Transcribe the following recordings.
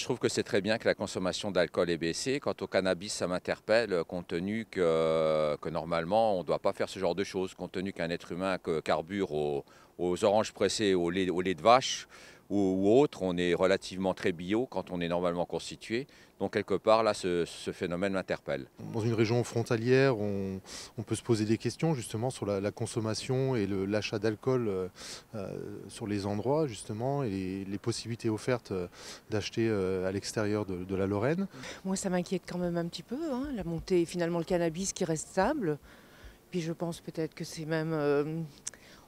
je trouve que c'est très bien que la consommation d'alcool ait baissé. Quant au cannabis, ça m'interpelle, euh, compte tenu que, normalement, on ne doit pas faire ce genre de choses, compte tenu qu'un être humain que carbure aux, oranges pressées, au lait de vache, ou, autre, on est relativement très bio quand on est normalement constitué. Donc quelque part, là, ce, phénomène m'interpelle. Dans une région frontalière, on, peut se poser des questions justement sur la, consommation et l'achat d'alcool euh, euh, sur les endroits, justement, et les, possibilités offertes euh, d'acheter à l'extérieur de, la Lorraine. Moi, ça m'inquiète quand même un petit peu, hein, la montée, finalement, le cannabis qui reste stable. Puis je pense peut-être que c'est même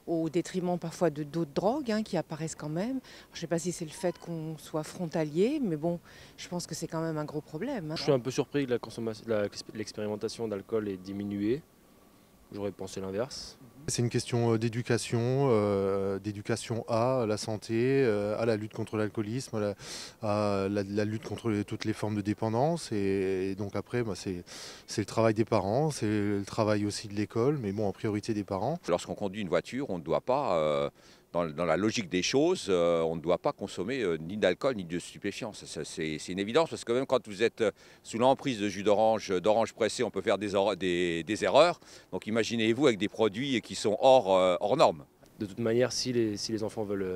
au détriment parfois de d'autres drogues hein, qui apparaissent quand même. je ne sais pas si c'est le fait qu'on soit frontalier, mais bon, je pense que c'est quand même un gros problème. Hein. Je suis un peu surpris que l'expérimentation d'alcool ait diminué. J'aurais pensé l'inverse. C'est une question euh, d'éducation, euh, d'éducation à la santé, euh, à la lutte contre l'alcoolisme, à, la, lutte contre toutes les formes de dépendance. Et, donc après, bah, c'est le travail des parents, c'est le travail aussi de l'école, mais bon, en priorité des parents. Lorsqu'on conduit une voiture, on ne doit pas dans, la logique des choses, euh, on ne doit pas consommer euh, ni d'alcool ni de stupéfiants. C'est une évidence parce que même quand vous êtes euh, sous l'emprise de jus d'orange, d'orange pressé, on peut faire des, erreurs. Donc imaginez-vous avec des produits qui sont hors, normes. De toute manière, si les, enfants veulent,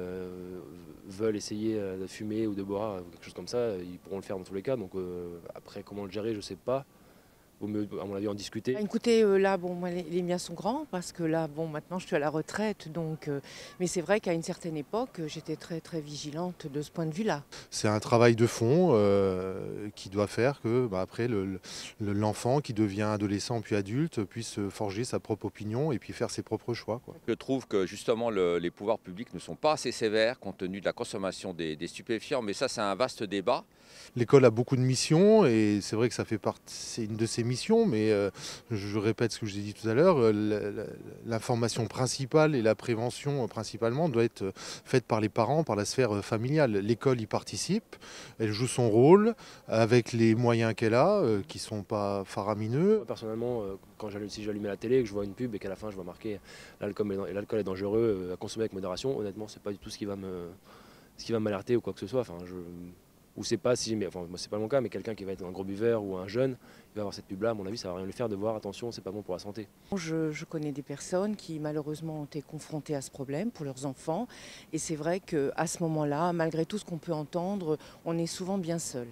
veulent essayer de fumer ou de boire quelque chose comme ça, ils pourront le faire dans tous les cas. Donc après, comment le gérer, je ne sais pas vaut mieux, à mon avis, en discuter. Bah, écoutez, euh, là, bon, les, miens sont grands parce que là, bon, maintenant, je suis à la retraite, donc. Euh, mais c'est vrai qu'à une certaine époque, j'étais très, très vigilante de ce point de vue-là. C'est un travail de fond euh, qui doit faire que, bah, après, l'enfant le, qui devient adolescent puis adulte puisse forger sa propre opinion et puis faire ses propres choix. Je trouve que justement, les pouvoirs publics ne sont pas assez sévères compte tenu de la consommation des, des stupéfiants, mais ça, c'est un vaste débat. L'école a beaucoup de missions et c'est vrai que ça fait partie, c'est une de ses mission mais euh, je répète ce que j'ai dit tout à l'heure, euh, l'information principale et la prévention euh, principalement doit être faite par les parents, par la sphère familiale. L'école y participe, elle joue son rôle avec les moyens qu'elle a, qui ne sont pas faramineux. Personnellement, quand si j'allume la télé, que je vois une pub et qu'à la fin je vois marqué l'alcool est dangereux, à consommer avec modération, honnêtement, c'est pas du tout ce qui va me ce qui va m'alerter ou quoi que ce soit. Enfin, je, ou c'est pas si, mais, enfin moi c'est pas mon cas, mais quelqu'un qui va être un gros buveur ou un jeune, il va avoir cette pub-là, à mon avis ça va rien lui faire de voir attention, c'est pas bon pour la santé. Je, je, connais des personnes qui malheureusement ont été confrontées à ce problème pour leurs enfants, et c'est vrai qu'à ce moment-là, malgré tout ce qu'on peut entendre, on est souvent bien seul.